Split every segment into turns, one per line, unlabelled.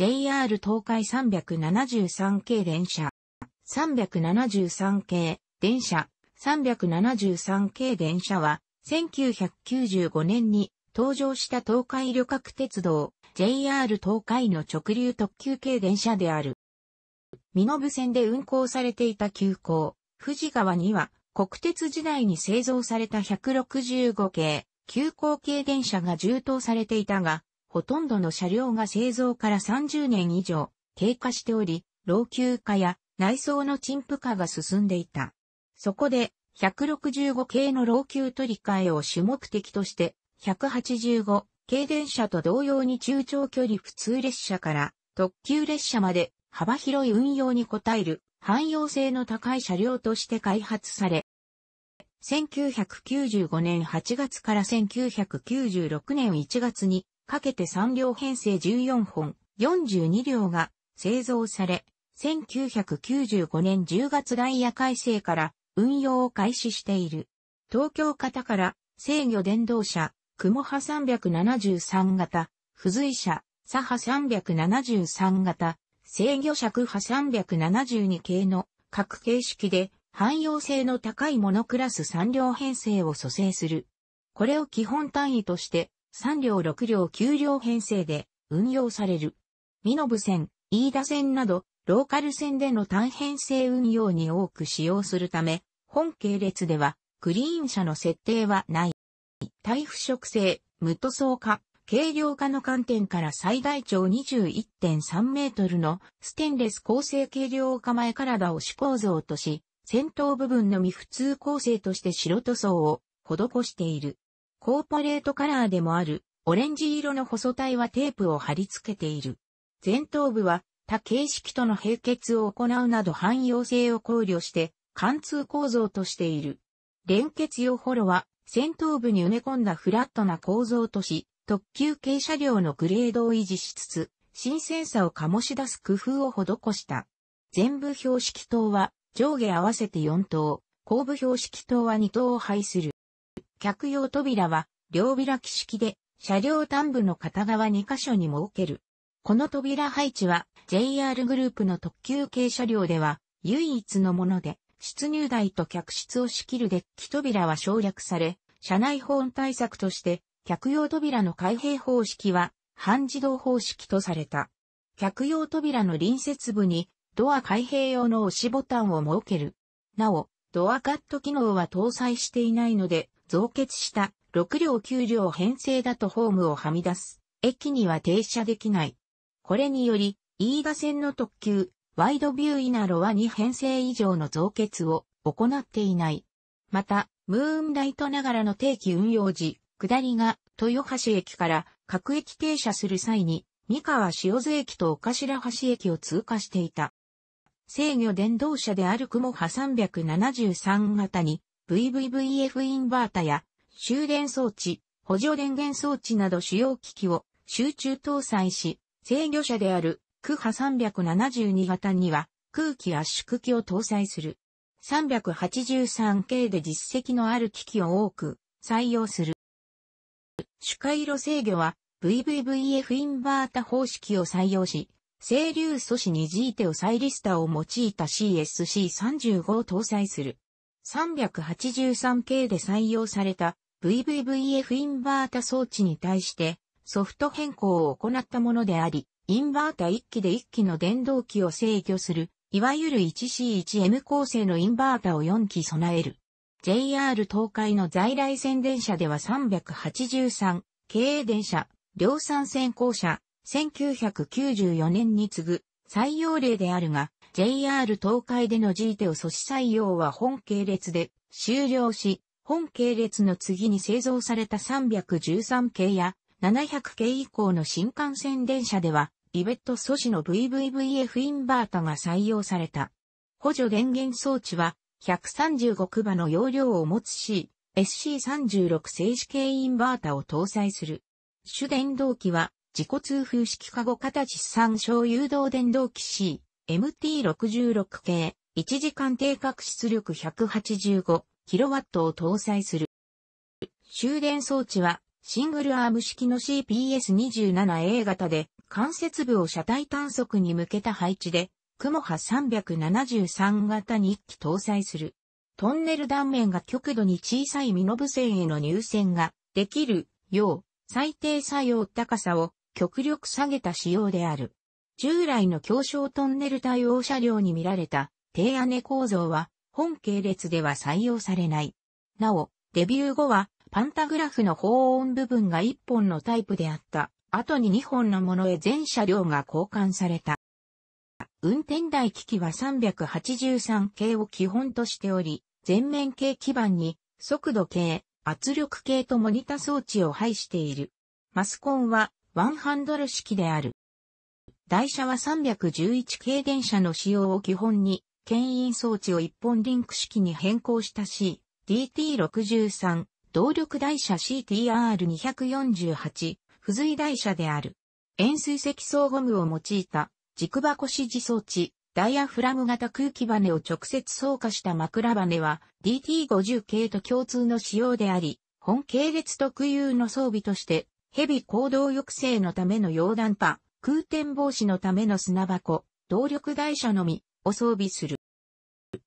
JR 東海373系電車、373系電車、373系電車は、1995年に登場した東海旅客鉄道、JR 東海の直流特急系電車である。身延線で運行されていた急行、富士川には、国鉄時代に製造された165系、急行系電車が充当されていたが、ほとんどの車両が製造から30年以上経過しており、老朽化や内装の陳腐化が進んでいた。そこで、165系の老朽取り替えを主目的として、185系電車と同様に中長距離普通列車から特急列車まで幅広い運用に応える汎用性の高い車両として開発され、1995年8月から1996年1月にかけて3両編成14本、42両が製造され、1995年10月ダイヤ改正から運用を開始している。東京型から制御電動車、雲波373型、付随車、左波373型、制御尺波372系の各形式で汎用性の高いモノクラス3両編成を組成する。これを基本単位として3両6両9両編成で運用される。美延線、飯田線など、ローカル線での単編成運用に多く使用するため、本系列では、クリーン車の設定はない。耐腐食性、無塗装化、軽量化の観点から最大長21.3メートルのステンレス構成軽量化前体を主構造とし、先頭部分のみ普通構成として白塗装を施している。コーポレートカラーでもある、オレンジ色の細体はテープを貼り付けている。前頭部は、他形式との並結を行うなど汎用性を考慮して、貫通構造としている。連結用ホロは、先頭部に埋め込んだフラットな構造とし、特急軽車両のグレードを維持しつつ、新鮮さを醸し出す工夫を施した。全部標識灯は上下合わせて4灯、後部標識灯は2灯を配する。客用扉は、両開き式で、車両端部の片側2カ所に設ける。この扉配置は JR グループの特急系車両では唯一のもので、出入台と客室を仕切るデッキ扉は省略され、車内保温対策として、客用扉の開閉方式は半自動方式とされた。客用扉の隣接部にドア開閉用の押しボタンを設ける。なお、ドアカット機能は搭載していないので、増結した6両9両編成だとホームをはみ出す。駅には停車できない。これにより、飯賀線の特急、ワイドビューイナロは2編成以上の増結を行っていない。また、ムーンライトながらの定期運用時、下りが豊橋駅から各駅停車する際に、三河塩津駅と岡白橋駅を通過していた。制御電動車である雲波373型に VVVF インバータや終電装置、補助電源装置など主要機器を集中搭載し、制御車であるクハ372型には空気圧縮機を搭載する。383系で実績のある機器を多く採用する。主回路制御は VVVF インバータ方式を採用し、清流素子に G テオサイリスタを用いた CSC35 を搭載する。383系で採用された VVVF インバータ装置に対してソフト変更を行ったものであり、インバータ1機で1機の電動機を制御する、いわゆる 1C1M 構成のインバータを4機備える。JR 東海の在来線電車では383、経営電車、量産線校舎、1994年に次ぐ採用例であるが、JR 東海での G テを阻止採用は本系列で終了し、本系列の次に製造された313系や700系以降の新幹線電車では、リベット阻止の VVVF インバータが採用された。補助電源装置は、135区場の容量を持つ C、SC36 静止系インバータを搭載する。主電動機は、自己通風式カゴ形3産小誘導電動機 C、MT66 系、1時間定格出力 185kW を搭載する。終電装置は、シングルアーム式の CPS27A 型で、関節部を車体探測に向けた配置で、雲波373型に一機搭載する。トンネル断面が極度に小さい身の部線への入線ができるよう、最低作用高さを極力下げた仕様である。従来の狭小トンネル対応車両に見られた低屋根構造は本系列では採用されない。なお、デビュー後はパンタグラフの保音部分が1本のタイプであった後に2本のものへ全車両が交換された。運転台機器は383系を基本としており、全面系基板に速度系、圧力系とモニタ装置を配している。マスコンはワンハンドル式である。台車は311系電車の使用を基本に、牽引装置を一本リンク式に変更した C、DT63、動力台車 CTR248、付随台車である。円錐積層ゴムを用いた軸箱支持装置、ダイヤフラム型空気バネを直接装作した枕バネは DT50 系と共通の仕様であり、本系列特有の装備として、ヘビ行動抑制のための溶断波、空転防止のための砂箱、動力台車のみを装備する。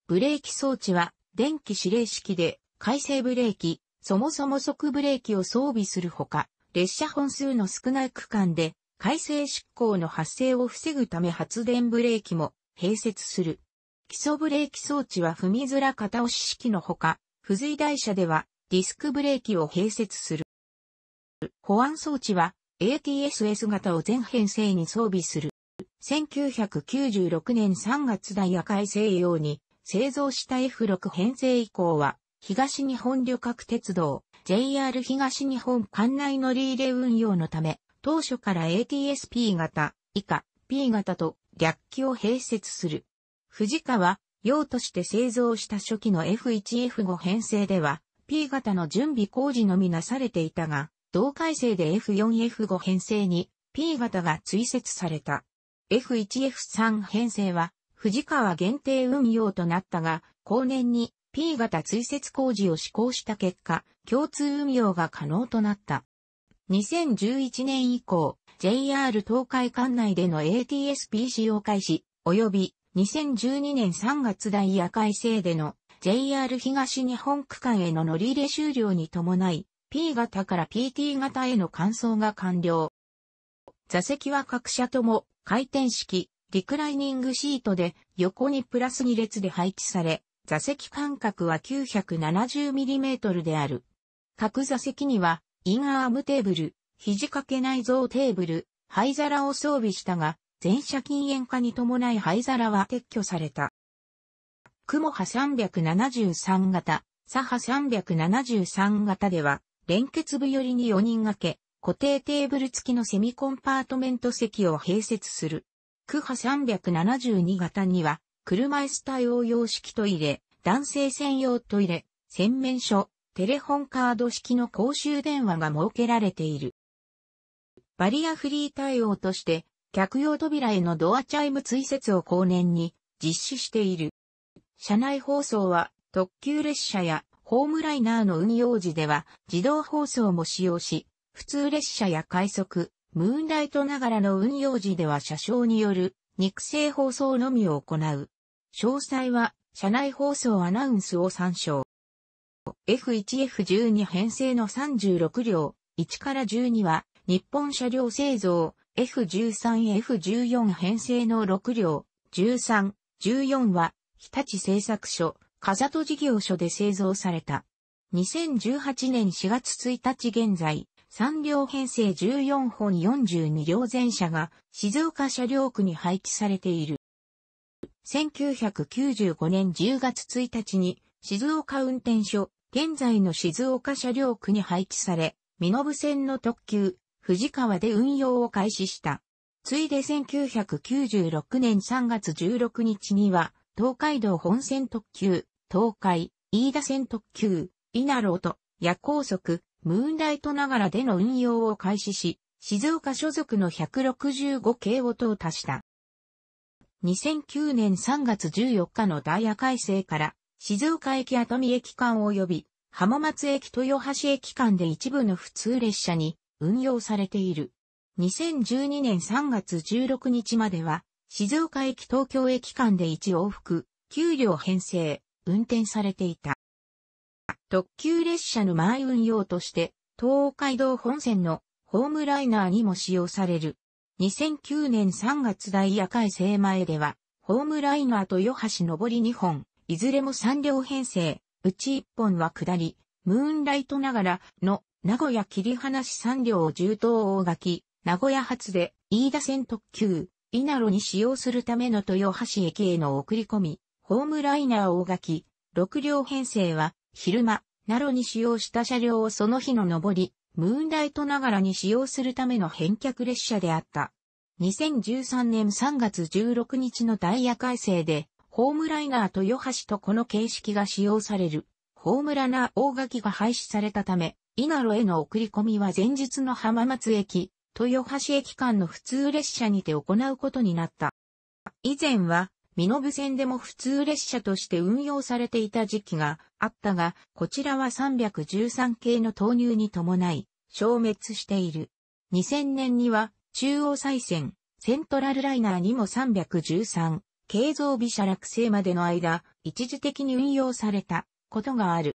ブレーキ装置は電気指令式で回生ブレーキ、そもそも即ブレーキを装備するほか、列車本数の少ない区間で回生執行の発生を防ぐため発電ブレーキも併設する。基礎ブレーキ装置は踏みづら片押し式のほか、付随台車ではディスクブレーキを併設する。保安装置は ATSS 型を全編成に装備する。1996年3月ダイヤ改正用に製造した F6 編成以降は、東日本旅客鉄道、JR 東日本管内のリーレ運用のため、当初から ATSP 型、以下、P 型と略記を併設する。藤川、用として製造した初期の F1F5 編成では、P 型の準備工事のみなされていたが、同改正で F4F5 編成に P 型が追設された。F1F3 編成は藤川限定運用となったが、後年に P 型追設工事を施行した結果、共通運用が可能となった。2011年以降、JR 東海管内での ATSP 使用開始、及び2012年3月ダイヤ改正での JR 東日本区間への乗り入れ終了に伴い、P 型から PT 型への換装が完了。座席は各社とも回転式、リクライニングシートで横にプラス2列で配置され、座席間隔は 970mm である。各座席にはインアームテーブル、肘掛け内蔵テーブル、灰皿を装備したが、全車禁煙化に伴い灰皿は撤去された。雲波373型、サ波373型では、連結部寄りに4人掛け、固定テーブル付きのセミコンパートメント席を併設する。区波372型には、車椅子対応用式トイレ、男性専用トイレ、洗面所、テレホンカード式の公衆電話が設けられている。バリアフリー対応として、客用扉へのドアチャイム追設を後年に実施している。車内放送は特急列車やホームライナーの運用時では自動放送も使用し、普通列車や快速、ムーンライトながらの運用時では車掌による肉声放送のみを行う。詳細は車内放送アナウンスを参照。F1F12 編成の36両、1から12は日本車両製造 F13F14 編成の6両、13、14は日立製作所ざと事業所で製造された。2018年4月1日現在、3両編成14本42両全車が静岡車両区に配置されている。1995年10月1日に静岡運転所、現在の静岡車両区に配置され、身延線の特急、藤川で運用を開始した。ついで1996年3月16日には、東海道本線特急、東海、飯田線特急、稲郎と夜高速、ムーンライトながらでの運用を開始し、静岡所属の165系を淘汰した。2009年3月14日のダイヤ改正から、静岡駅熱海駅間及び、浜松駅豊橋駅間で一部の普通列車に運用されている。2012年3月16日までは、静岡駅東京駅間で1往復、給料編成、運転されていた。特急列車の前運用として、東海道本線のホームライナーにも使用される。2009年3月大夜会改正前では、ホームライナーとヨハシ上り2本、いずれも3両編成、うち1本は下り、ムーンライトながらの名古屋切り離し3両を重東大垣、名古屋発で飯田線特急、稲路に使用するための豊橋駅への送り込み、ホームライナー大垣、6両編成は、昼間、奈良に使用した車両をその日の上り、ムーンライトながらに使用するための返却列車であった。2013年3月16日のダイヤ改正で、ホームライナー豊橋とこの形式が使用される、ホームラナー大垣が廃止されたため、稲ロへの送り込みは前日の浜松駅、豊橋駅間の普通列車にて行うことになった。以前は、身延線でも普通列車として運用されていた時期があったが、こちらは313系の投入に伴い、消滅している。2000年には、中央再線、セントラルライナーにも313、軽増備車落成までの間、一時的に運用されたことがある。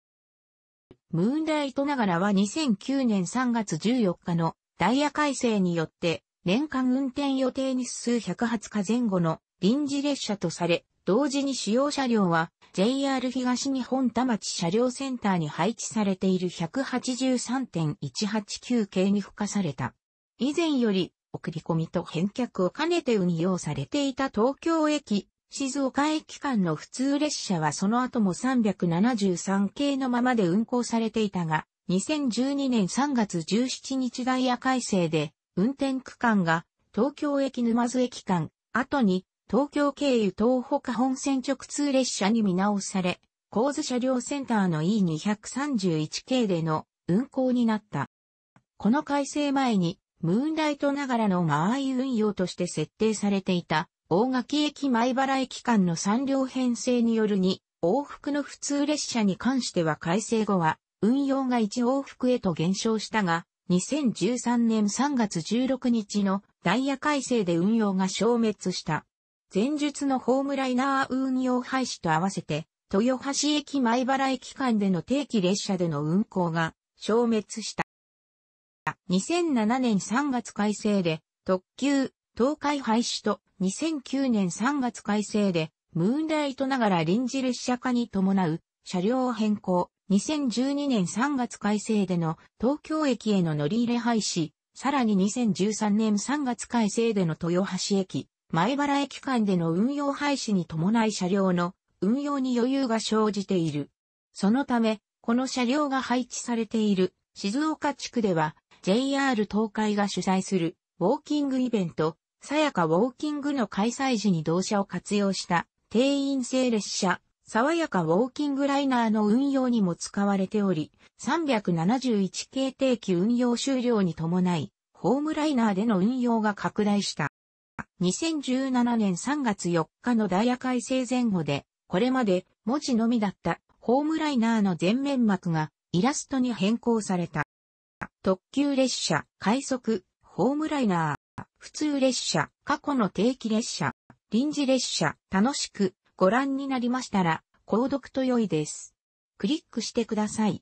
ムーンライトながらは2009年3月14日のダイヤ改正によって、年間運転予定日数108日前後の臨時列車とされ、同時に使用車両は JR 東日本田町車両センターに配置されている183.189系に付加された。以前より送り込みと返却を兼ねて運用されていた東京駅、静岡駅間の普通列車はその後も373系のままで運行されていたが、2012年3月17日ダイヤ改正で運転区間が東京駅沼津駅間、後に東京経由東北本線直通列車に見直され、構図車両センターの E231 系での運行になった。この改正前に、ムーンライトながらの間合い運用として設定されていた、大垣駅前原駅間の3両編成によるに、往復の普通列車に関しては改正後は、運用が1往復へと減少したが、2013年3月16日のダイヤ改正で運用が消滅した。前述のホームライナー運用廃止と合わせて、豊橋駅前原駅間での定期列車での運行が消滅した。2007年3月改正で特急、東海廃止と2009年3月改正でムーンライトながら臨時列車化に伴う車両を変更、2012年3月改正での東京駅への乗り入れ廃止、さらに2013年3月改正での豊橋駅前原駅間での運用廃止に伴い車両の運用に余裕が生じている。そのため、この車両が配置されている静岡地区では JR 東海が主催するウォーキングイベント、さやかウォーキングの開催時に同社を活用した定員制列車、爽やかウォーキングライナーの運用にも使われており、371系定期運用終了に伴い、ホームライナーでの運用が拡大した。2017年3月4日のダイヤ改正前後で、これまで文字のみだったホームライナーの全面幕がイラストに変更された。特急列車、快速、ホームライナー、普通列車、過去の定期列車、臨時列車、楽しくご覧になりましたら、購読と良いです。クリックしてください。